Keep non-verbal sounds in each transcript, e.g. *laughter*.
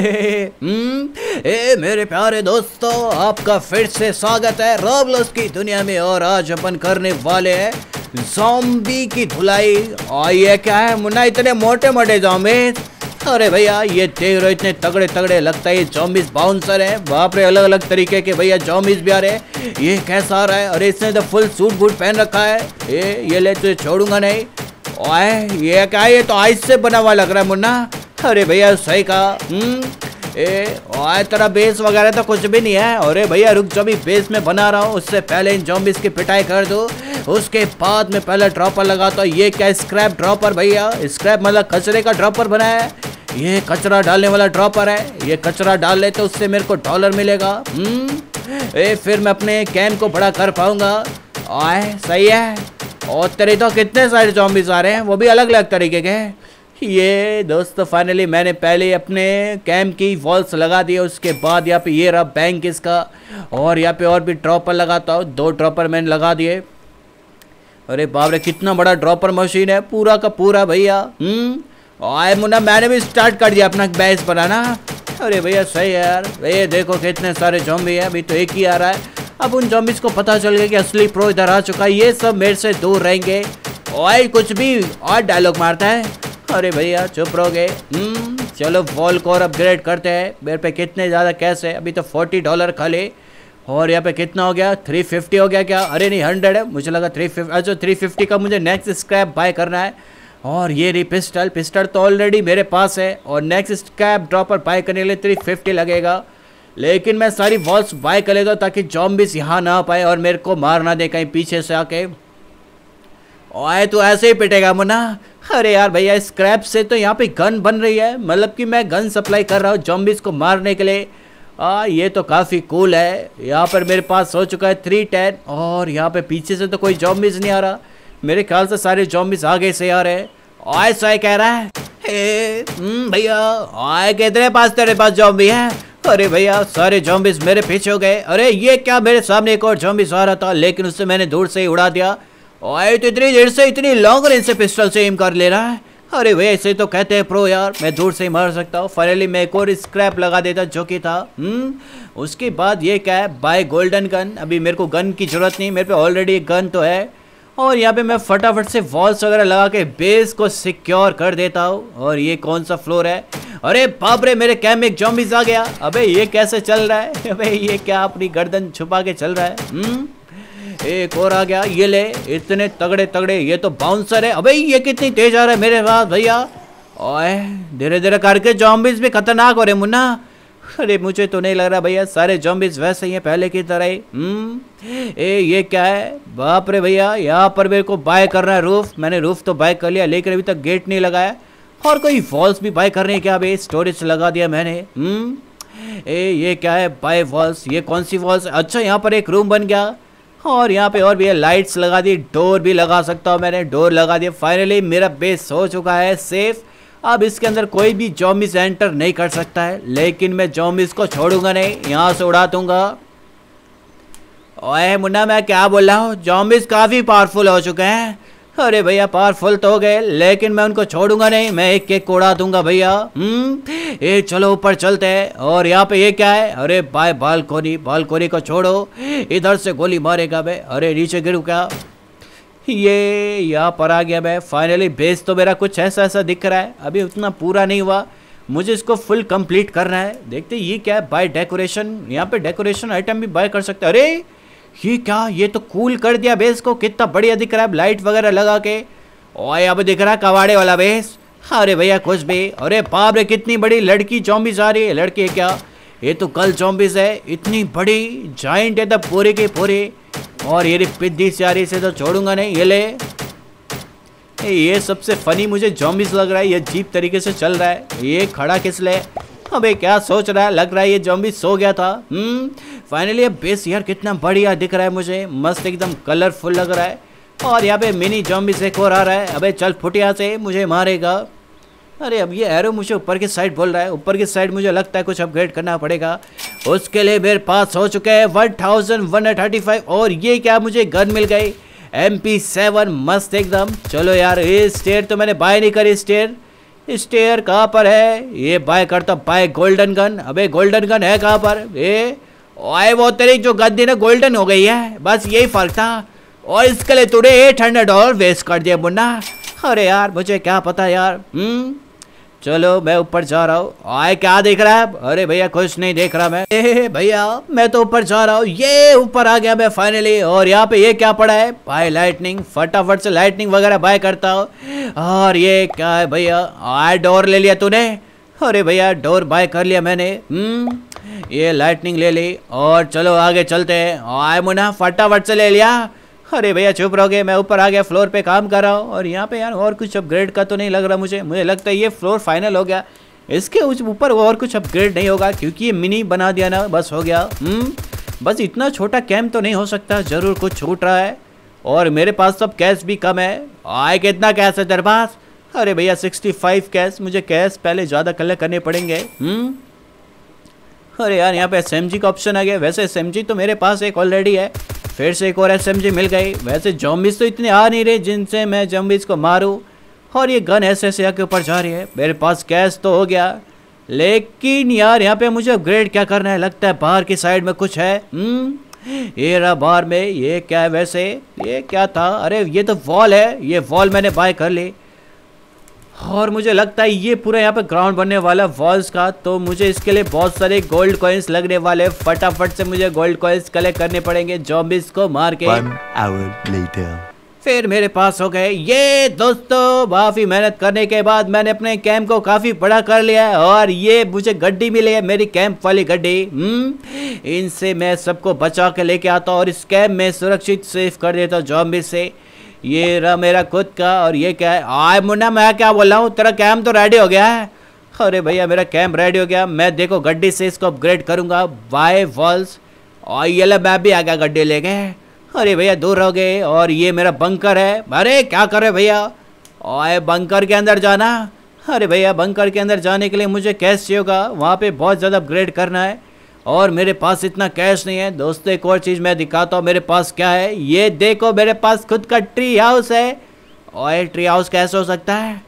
हम्म? ए मेरे प्यारे दोस्तों आपका फिर से स्वागत है रोबलोस की दुनिया में और आज अपन करने वाले हैं जॉम्बी की धुलाई और ये क्या है मुन्ना इतने मोटे मोटे जॉम्बी अरे भैया ये देख रहे इतने तगड़े तगड़े लगता है ये जॉम्बिस बाउंसर है वहाँ पे अलग अलग तरीके के भैया जॉम्बिस भी आ रहे ये कैसा आ रहा है अरे इसने तो फुल सूट बूट पहन रखा है ये ये ले तो छोड़ूंगा नहीं ओए ये क्या है ये तो आइस से बना हुआ लग रहा है मुन्ना अरे भैया सही कहा हम्म, ए आए तेरा बेस वगैरह तो कुछ भी नहीं है अरे भैया रुक जो भी बेस में बना रहा हूँ उससे पहले इन जॉम्बिस की पिटाई कर दो उसके बाद में पहले ड्रॉपर लगाता हूँ ये क्या स्क्रैप ड्रॉपर भैया स्क्रैप मतलब कचरे का ड्रॉपर बना है ये कचरा डालने वाला ड्रॉपर है ये कचरा डाल ले तो उससे मेरे को डॉलर मिलेगा हम्म, ए फिर मैं अपने कैन को बड़ा कर पाऊंगा आए सही है और तेरे तो कितने सारे जॉम्बिस आ रहे हैं वो भी अलग अलग तरीके के ये दोस्तों फाइनली मैंने पहले अपने कैम की वॉल्स लगा दिए उसके बाद यहाँ पे ये रहा बैंक इसका और यहाँ पे और भी ड्रॉपर लगाता हूँ दो ड्रॉपर मैंने लगा दिए अरे बाप रे कितना बड़ा ड्रॉपर मशीन है पूरा का पूरा भैया हम्म? आए मुन्ना मैंने भी स्टार्ट कर दिया अपना बैस बनाना अरे भैया सही है यार भैया देखो कितने सारे जॉम्बी है अभी तो एक ही आ रहा है अब उन जॉम्बिस को पता चल गया कि असली प्रो इधर आ चुका है ये सब मेरे से दूर रहेंगे और कुछ भी और डायलॉग मारता है अरे भैया चुप रहोगे हम्म, चलो वॉल कोर अपग्रेड करते हैं मेरे पे कितने ज़्यादा कैश है अभी तो फोर्टी डॉलर खाली और यहाँ पे कितना हो गया थ्री फिफ्टी हो गया क्या अरे नहीं हंड्रेड है मुझे लगा थ्री फिफ्टी अच्छा थ्री फिफ्टी का मुझे नेक्स्ट स्क्रैप बाय करना है और ये रही पिस्टल पिस्टल तो ऑलरेडी मेरे पास है और नेक्स्ट स्क्रैप ड्रॉपर बाय करने के लिए थ्री फिफ्टी लगेगा लेकिन मैं सारी वॉल्स बाय कर लेता ताकि जॉम्बिस यहाँ ना पाए और मेरे को मार ना दे कहीं पीछे से आके आए तो ऐसे ही पिटेगा मुना अरे यार भैया स्क्रैप से तो यहाँ पे गन बन रही है मतलब कि मैं गन सप्लाई कर रहा हूँ जॉम्बिस को मारने के लिए आ, ये तो काफ़ी कूल है यहाँ पर मेरे पास हो चुका है थ्री टेन और यहाँ पे पीछे से तो कोई जॉम्बिस नहीं आ रहा मेरे ख्याल से सारे जॉम्बिस आगे से आ रहे हैं आय सोए कह रहा है हम्म, भैया आय कितने पास तेरे पास जॉम्बी है अरे भैया सारे जॉम्बिस मेरे पीछे हो गए अरे ये क्या मेरे सामने एक और जॉम्बिस आ रहा था लेकिन उससे मैंने दूर से ही उड़ा दिया ओए तो इतनी देर से इतनी लॉन्ग रेंज से पिस्टल से एम कर ले रहा है अरे भाई ऐसे तो कहते हैं प्रो यार मैं दूर से ही मार सकता हूँ फाइनली मैं एक और स्क्रैप लगा देता जो कि था हम्म उसके बाद ये क्या है बाय गोल्डन गन अभी मेरे को गन की ज़रूरत नहीं मेरे पे ऑलरेडी एक गन तो है और यहाँ पे मैं फटाफट से वॉल्स वगैरह लगा के बेस को सिक्योर कर देता हूँ और ये कौन सा फ्लोर है अरे बाप रे मेरे कैम में एक जॉम्बिस आ गया अबे ये कैसे चल रहा है *laughs* अबे ये क्या अपनी गर्दन छुपा के चल रहा है हुँ? हम्म? एक और आ गया ये ले इतने तगड़े तगड़े ये तो बाउंसर है अबे ये कितनी तेज आ रहा है मेरे पास भैया ओए धीरे धीरे करके जॉम्बिस भी खतरनाक हो रहे मुन्ना अरे मुझे तो नहीं लग रहा भैया सारे जॉम्बिस वैसे ही हैं पहले की तरह ही हम्म, ए ये क्या है बाप रे भैया यहाँ पर मेरे को बाय करना है रूफ मैंने रूफ तो बाय कर लिया लेकिन अभी तक गेट नहीं लगाया और कोई वॉल्स भी बाय करने क्या भाई स्टोरेज लगा दिया मैंने हम्म, ए ये क्या है बाय वॉल्स ये कौन सी वॉल्स अच्छा यहाँ पर एक रूम बन गया और यहाँ पे और भी है लाइट्स लगा दी डोर भी लगा सकता हूँ मैंने डोर लगा दिया फाइनली मेरा बेस हो चुका है सेफ अब इसके अंदर कोई भी जॉमिस एंटर नहीं कर सकता है लेकिन मैं जॉमिस को छोड़ूंगा नहीं यहाँ से उड़ा दूंगा ओए मुन्ना मैं क्या बोल रहा हूँ जॉमिस काफ़ी पावरफुल हो चुके हैं अरे भैया पावरफुल तो हो गए लेकिन मैं उनको छोड़ूंगा नहीं मैं एक केक उड़ा दूंगा भैया हम्म ये चलो ऊपर चलते हैं और यहाँ पे ये क्या है अरे बाय बालकोनी बालकोनी को छोड़ो इधर से गोली मारेगा भाई अरे नीचे गिरू क्या ये यहाँ पर आ गया भाई फाइनली बेस तो मेरा कुछ ऐसा ऐसा दिख रहा है अभी उतना पूरा नहीं हुआ मुझे इसको फुल कंप्लीट करना है देखते ये क्या है बाय डेकोरेशन यहाँ पे डेकोरेशन आइटम भी बाय कर सकते अरे ये क्या ये तो कूल कर दिया बेस को कितना बढ़िया दिख रहा है लाइट वगैरह लगा के ओए अब दिख रहा है कवाड़े वाला बेस अरे भैया कुछ भी अरे बाप रे कितनी बड़ी लड़की चौम्बिस आ रही है लड़की है क्या ये तो कल चौम्बिस है इतनी बड़ी जॉइंट है तब पूरे के पूरे और ये पिद्दी से से तो छोड़ूंगा नहीं ये ले ये सबसे फनी मुझे जॉम्बिस लग रहा है ये जीप तरीके से चल रहा है ये खड़ा किस ले अबे क्या सोच रहा है लग रहा है ये जॉम्बिस सो गया था हम्म फाइनली ये बेस यार कितना बढ़िया दिख रहा है मुझे मस्त एकदम कलरफुल लग रहा है और यहाँ पे मिनी जॉम्बी से कोर आ रहा है अबे चल फुटिया से मुझे मारेगा अरे अब ये एरो मुझे ऊपर की साइड बोल रहा है ऊपर की साइड मुझे लगता है कुछ अपग्रेड करना पड़ेगा उसके लिए मेरे पास हो चुके हैं one thousand one thirty five और ये क्या मुझे गन मिल गई एम पी सेवन मस्त एकदम चलो यार ये स्टेयर तो मैंने बाय नहीं करी स्टेयर स्टेयर कहाँ पर है ये बाय करता बाय गोल्डन गन अबे गोल्डन गन है कहाँ पर ये ओए वो तेरी जो गद्दी ना गोल्डन हो गई है बस यही फर्क था और इसके लिए तूने एट हंड्रेड डॉलर वेस्ट कर दिया मुन्ना अरे यार मुझे क्या पता यार हम्म चलो मैं ऊपर जा रहा हूँ आए क्या देख रहा है अरे भैया कुछ नहीं देख रहा मैं भैया मैं तो ऊपर जा रहा हूँ ये ऊपर आ गया मैं फाइनली और यहाँ पे ये क्या पड़ा है भाई लाइटनिंग फटाफट से लाइटनिंग वगैरह बाय करता हूँ और ये क्या है भैया आए डोर ले लिया तूने अरे भैया डोर बाय कर लिया मैंने हम्म, ये लाइटनिंग ले ली और चलो आगे चलते हैं आए मुना फटाफट से ले लिया अरे भैया चुप रहोगे मैं ऊपर आ गया फ्लोर पे काम कर रहा हूँ और यहाँ पे यार और कुछ अपग्रेड का तो नहीं लग रहा मुझे मुझे लगता है ये फ्लोर फाइनल हो गया इसके ऊपर और कुछ अपग्रेड नहीं होगा क्योंकि ये मिनी बना दिया ना बस हो गया हम्म, बस इतना छोटा कैम्प तो नहीं हो सकता ज़रूर कुछ छूट रहा है और मेरे पास सब कैश भी कम है आए कितना कैश है तेरे पास अरे भैया सिक्सटी फाइव कैश मुझे कैश पहले ज़्यादा कलेक्ट करने पड़ेंगे हम्म? अरे यार यहाँ पे एस का ऑप्शन आ गया वैसे एस तो मेरे पास एक ऑलरेडी है फिर से एक और एस मिल गई वैसे जॉम्बिस तो इतने आ नहीं रहे जिनसे मैं जॉम्बिस को मारूँ और ये गन ऐसे ऐसे के ऊपर जा रही है मेरे पास कैश तो हो गया लेकिन यार यहाँ पे मुझे अपग्रेड क्या करना है लगता है बाहर की साइड में कुछ है हम्म ये रहा बाहर में ये क्या है वैसे ये क्या था अरे ये तो वॉल है ये वॉल मैंने बाय कर ली और मुझे लगता है ये पूरा यहाँ पे ग्राउंड बनने वाला वॉल्स का तो मुझे इसके लिए बहुत सारे गोल्ड कॉइन्स लगने वाले फटाफट से मुझे गोल्ड कॉइन्स कलेक्ट करने पड़ेंगे जॉम्बिस को मार के फिर मेरे पास हो गए ये दोस्तों काफ़ी मेहनत करने के बाद मैंने अपने कैंप को काफ़ी बड़ा कर लिया है और ये मुझे गड्डी मिली है मेरी कैंप वाली गड्डी हम्म, इनसे मैं सबको बचा के लेके आता हूँ और इस कैंप में सुरक्षित सेफ कर देता हूँ जॉम्बिस से ये रहा मेरा खुद का और ये क्या है आए मुन्ना मैं क्या बोल रहा हूँ तेरा कैम तो रेडी हो गया है अरे भैया मेरा कैम रेडी हो गया मैं देखो गड्डी से इसको अपग्रेड करूँगा वाई वॉल्स और ये ला मैं भी आ गया गड्डी ले गए अरे भैया दूर हो गए और ये मेरा बंकर है अरे क्या करे भैया और बंकर के अंदर जाना अरे भैया बंकर के अंदर जाने के लिए मुझे कैश चाहिए होगा वहाँ पर बहुत ज़्यादा अपग्रेड करना है और मेरे पास इतना कैश नहीं है दोस्तों एक और चीज़ मैं दिखाता हूँ मेरे पास क्या है ये देखो मेरे पास खुद का ट्री हाउस है और ट्री हाउस कैसे हो सकता है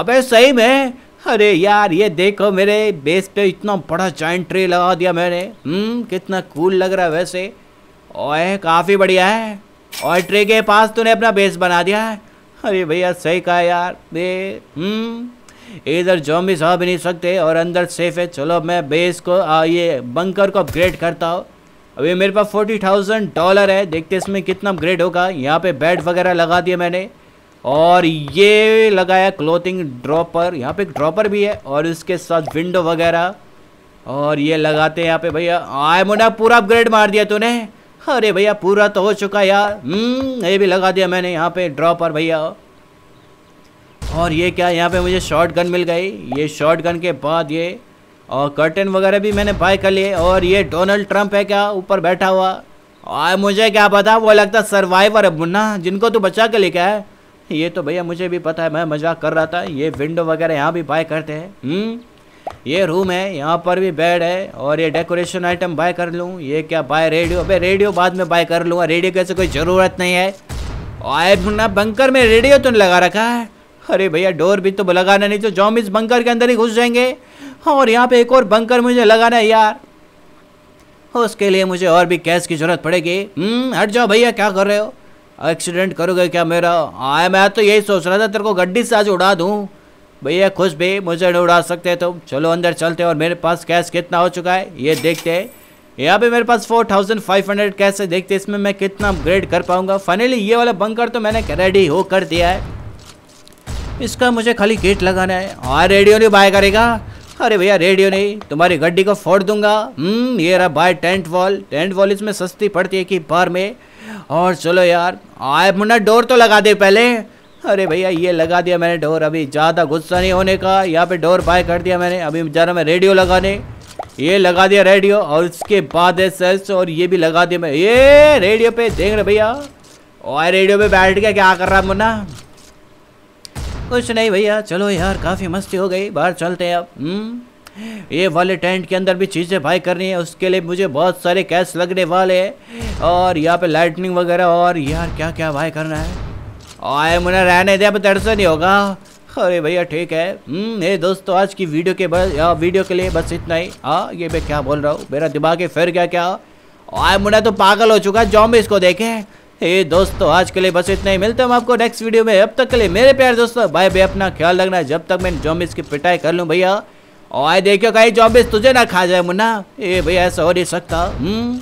अबे सही में अरे यार ये देखो मेरे बेस पे इतना बड़ा जॉइंट ट्री लगा दिया मैंने हम्म कितना कूल लग रहा है वैसे ओए काफ़ी बढ़िया है और ट्री के पास तूने अपना बेस बना दिया है अरे भैया सही कहा यार ये हम्म इधर जॉम्बिस हो भी नहीं सकते और अंदर सेफ है चलो मैं बेस को आ, ये बंकर को अपग्रेड करता हूँ अभी मेरे पास फोर्टी थाउजेंड डॉलर है देखते इसमें कितना अपग्रेड होगा यहाँ पे बेड वगैरह लगा दिया मैंने और ये लगाया क्लोथिंग ड्रॉपर यहाँ पे एक ड्रॉपर भी है और इसके साथ विंडो वगैरह और ये लगाते हैं यहाँ पे भैया आए मुना पूरा अपग्रेड मार दिया तूने अरे भैया पूरा तो हो चुका यार हम्म, ये भी लगा दिया मैंने यहाँ पे ड्रॉपर भैया और ये क्या यहाँ पे मुझे शॉर्ट गन मिल गई ये शॉर्ट गन के बाद ये और कर्टन वगैरह भी मैंने बाय कर लिए और ये डोनाल्ड ट्रंप है क्या ऊपर बैठा हुआ और मुझे क्या पता वो लगता सर्वाइवर है मुन्ना जिनको तू बचा के लेके आया ये तो भैया मुझे भी पता है मैं मजाक कर रहा था ये विंडो वगैरह यहाँ भी बाय करते हैं हम्म, ये रूम है यहाँ पर भी बेड है और ये डेकोरेशन आइटम बाय कर लूँ ये क्या बाय रेडियो अबे रेडियो बाद में बाय कर लूँगा रेडियो कैसे कोई ज़रूरत नहीं है और मुन्ना बंकर में रेडियो तो लगा रखा है अरे भैया डोर भी तो लगाना नहीं तो हम इस बंकर के अंदर ही घुस जाएंगे हाँ, और यहाँ पे एक और बंकर मुझे लगाना है यार उसके लिए मुझे और भी कैश की ज़रूरत पड़ेगी हम्म, हट जाओ भैया क्या कर रहे हो एक्सीडेंट करोगे क्या मेरा आया मैं तो यही सोच रहा था तेरे को गड्डी से आज उड़ा दूँ भैया खुश भी मुझे नहीं उड़ा सकते तुम तो। चलो अंदर चलते और मेरे पास कैश कितना हो चुका है ये देखते यहाँ पे मेरे पास 4500 कैश है देखते इसमें मैं कितना अपग्रेड कर पाऊंगा फाइनली ये वाला बंकर तो मैंने रेडी हो कर दिया है इसका मुझे खाली गेट लगाना है और हाँ, रेडियो नहीं बाय करेगा अरे भैया रेडियो नहीं तुम्हारी गड्डी को फोड़ दूंगा हम्म ये रहा buy tent wall tent wall इसमें सस्ती पड़ती है कि बार में और चलो यार आए मुन्ना डोर तो लगा दे पहले अरे भैया ये लगा दिया मैंने डोर अभी ज़्यादा गुस्सा नहीं होने का यहाँ पे डोर बाय कर दिया मैंने अभी जा रहा मैं रेडियो लगाने ये लगा दिया रेडियो और उसके बाद है सर्च और ये भी लगा दिया मैं ये रेडियो पे देख रहे भैया और रेडियो पे बैठ गया क्या कर रहा मुन्ना कुछ नहीं भैया चलो यार काफ़ी मस्ती हो गई बाहर चलते हैं अब हम्म? ये वाले टेंट के अंदर भी चीज़ें भाई करनी है उसके लिए मुझे बहुत सारे कैश लगने वाले हैं और यहाँ पे लाइटनिंग वगैरह और यार क्या क्या भाई करना है आए मुझे रहने दे अब तेरे से नहीं होगा अरे भैया ठीक है ये हम्म, दोस्तों आज की वीडियो के बस या वीडियो के लिए बस इतना ही हाँ ये मैं क्या बोल रहा हूँ मेरा दिमाग फिर गया क्या आए मुना तो पागल हो चुका है जॉम्बिस को देखे ए दोस्तों आज के लिए बस इतना ही मिलते हैं हम आपको नेक्स्ट वीडियो में अब तक के लिए मेरे प्यार दोस्तों भाई भाई अपना ख्याल रखना जब तक मैं जॉम्बिस की पिटाई कर लूँ भैया और आए देखियो कहीं जॉम्बिस तुझे ना खा जाए मुन्ना ए भैया ऐसा हो नहीं सकता हम्म।